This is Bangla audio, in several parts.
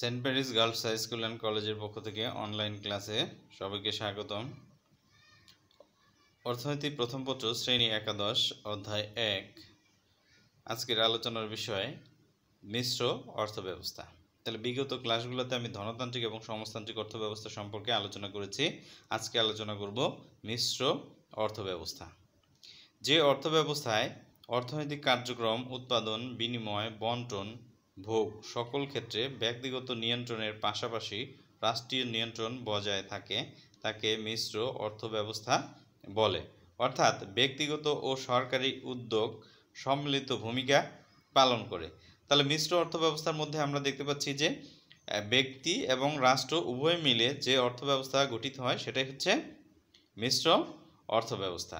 Saint Paris girls high school and কলেজের পক্ষ থেকে অনলাইন ক্লাসে সবাইকে স্বাগতম অর্থনীতি প্রথম পত্র শ্রেণী একাদশ অধ্যায় এক আজকের আলোচনার বিষয় মিশ্র অর্থব্যবস্থা তাহলে বিগত ক্লাসগুলোতে আমি ধনতান্ত্রিক এবং সমাজতান্ত্রিক অর্থব্যবস্থা সম্পর্কে আলোচনা করেছি আজকে আলোচনা করব মিশ্র অর্থব্যবস্থা যে অর্থব্যবস্থায় অর্থনৈতিক কার্যক্রম উৎপাদন বিনিময় বন্টন ভোগ সকল ক্ষেত্রে ব্যক্তিগত নিয়ন্ত্রণের পাশাপাশি রাষ্ট্রীয় নিয়ন্ত্রণ বজায় থাকে তাকে মিশ্র অর্থব্যবস্থা বলে অর্থাৎ ব্যক্তিগত ও সরকারি উদ্যোগ সম্মিলিত ভূমিকা পালন করে তাহলে মিশ্র অর্থব্যবস্থার মধ্যে আমরা দেখতে পাচ্ছি যে ব্যক্তি এবং রাষ্ট্র উভয় মিলে যে অর্থব্যবস্থা গঠিত হয় সেটাই হচ্ছে মিশ্র অর্থব্যবস্থা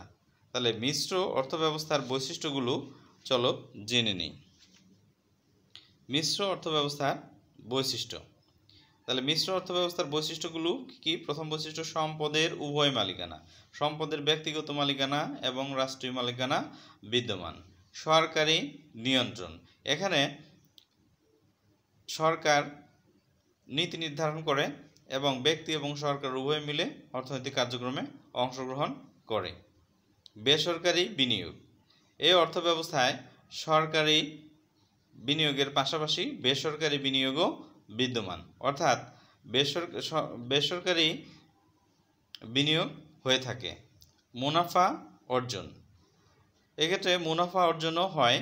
তাহলে মিশ্র অর্থব্যবস্থার বৈশিষ্ট্যগুলো চলো জেনে নিই মিশ্র অর্থব্যবস্থার বৈশিষ্ট্য তাহলে মিশ্র অর্থব্যবস্থার বৈশিষ্ট্যগুলো কি প্রথম বৈশিষ্ট্য সম্পদের উভয় মালিকানা সম্পদের ব্যক্তিগত মালিকানা এবং রাষ্ট্রীয় মালিকানা বিদ্যমান সরকারি নিয়ন্ত্রণ এখানে সরকার নীতি নির্ধারণ করে এবং ব্যক্তি এবং সরকার উভয় মিলে অর্থনৈতিক কার্যক্রমে অংশগ্রহণ করে বেসরকারি বিনিয়োগ এই অর্থব্যবস্থায় সরকারি বিনিয়োগের পাশাপাশি বেসরকারি বিনিয়োগও বিদ্যমান অর্থাৎ বেসরকারি বিনিয়োগ হয়ে থাকে মুনাফা অর্জন এক্ষেত্রে মুনাফা অর্জনও হয়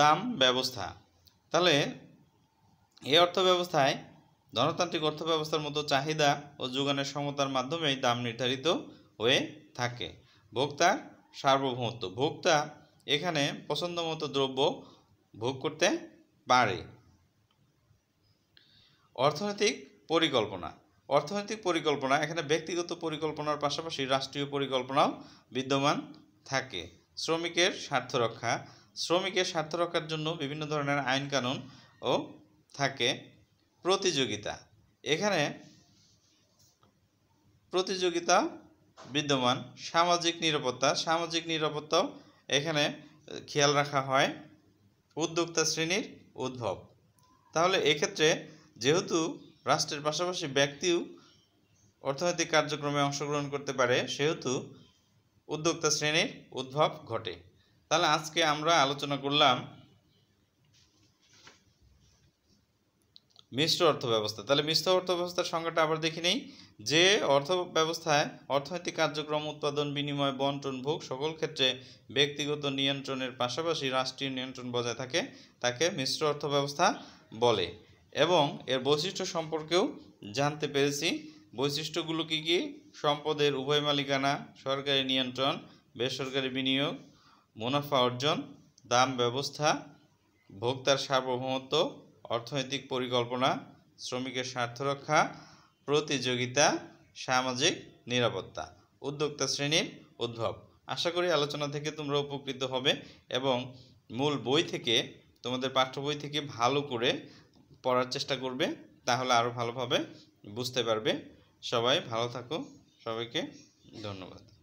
দাম ব্যবস্থা তাহলে এই অর্থ ব্যবস্থায় ধনতান্ত্রিক অর্থ ব্যবস্থার মতো চাহিদা ও যোগানের সমতার মাধ্যমেই দাম নির্ধারিত হয়ে থাকে ভোক্তার সার্বভৌমত্ব ভোক্তা এখানে পছন্দমতো দ্রব্য ভোগ করতে পারে অর্থনৈতিক পরিকল্পনা অর্থনৈতিক পরিকল্পনা এখানে ব্যক্তিগত পরিকল্পনার পাশাপাশি রাষ্ট্রীয় পরিকল্পনাও বিদ্যমান থাকে শ্রমিকের স্বার্থ রক্ষা শ্রমিকের স্বার্থ রক্ষার জন্য বিভিন্ন ধরনের আইন কানুন ও থাকে প্রতিযোগিতা এখানে প্রতিযোগিতা বিদ্যমান সামাজিক নিরাপত্তা সামাজিক নিরাপত্তাও এখানে খেয়াল রাখা হয় উদ্যোক্তা শ্রেণীর উদ্ভব তাহলে এক্ষেত্রে যেহেতু রাষ্ট্রের পাশাপাশি ব্যক্তিও অর্থনৈতিক কার্যক্রমে অংশগ্রহণ করতে পারে সেহেতু উদ্যোক্তা শ্রেণীর উদ্ভব ঘটে তাহলে আজকে আমরা আলোচনা করলাম মিশ্র অর্থ ব্যবস্থা তাহলে মিশ্র অর্থ ব্যবস্থার সংজ্ঞাটা আবার দেখি নেই যে অর্থ ব্যবস্থায় অর্থনৈতিক কার্যক্রম উৎপাদন বিনিময় বন্টন ভোগ সকল ক্ষেত্রে ব্যক্তিগত নিয়ন্ত্রণের পাশাপাশি রাষ্ট্রীয় নিয়ন্ত্রণ বজায় থাকে তাকে মিশ্র অর্থ ব্যবস্থা বলে এবং এর বৈশিষ্ট্য সম্পর্কেও জানতে পেরেছি বৈশিষ্ট্যগুলো কী কী সম্পদের উভয় মালিকানা সরকারি নিয়ন্ত্রণ বেসরকারি বিনিয়োগ মুনাফা অর্জন দাম ব্যবস্থা ভোক্তার সার্বভৌমত্ব অর্থনৈতিক পরিকল্পনা শ্রমিকের স্বার্থ রক্ষা প্রতিযোগিতা সামাজিক নিরাপত্তা উদ্যোক্তা শ্রেণীর উদ্ভব আশা করি আলোচনা থেকে তোমরা উপকৃত হবে এবং মূল বই থেকে তোমাদের পাঠ্য বই থেকে ভালো করে পড়ার চেষ্টা করবে তাহলে আরও ভালোভাবে বুঝতে পারবে সবাই ভালো থাকো সবাইকে ধন্যবাদ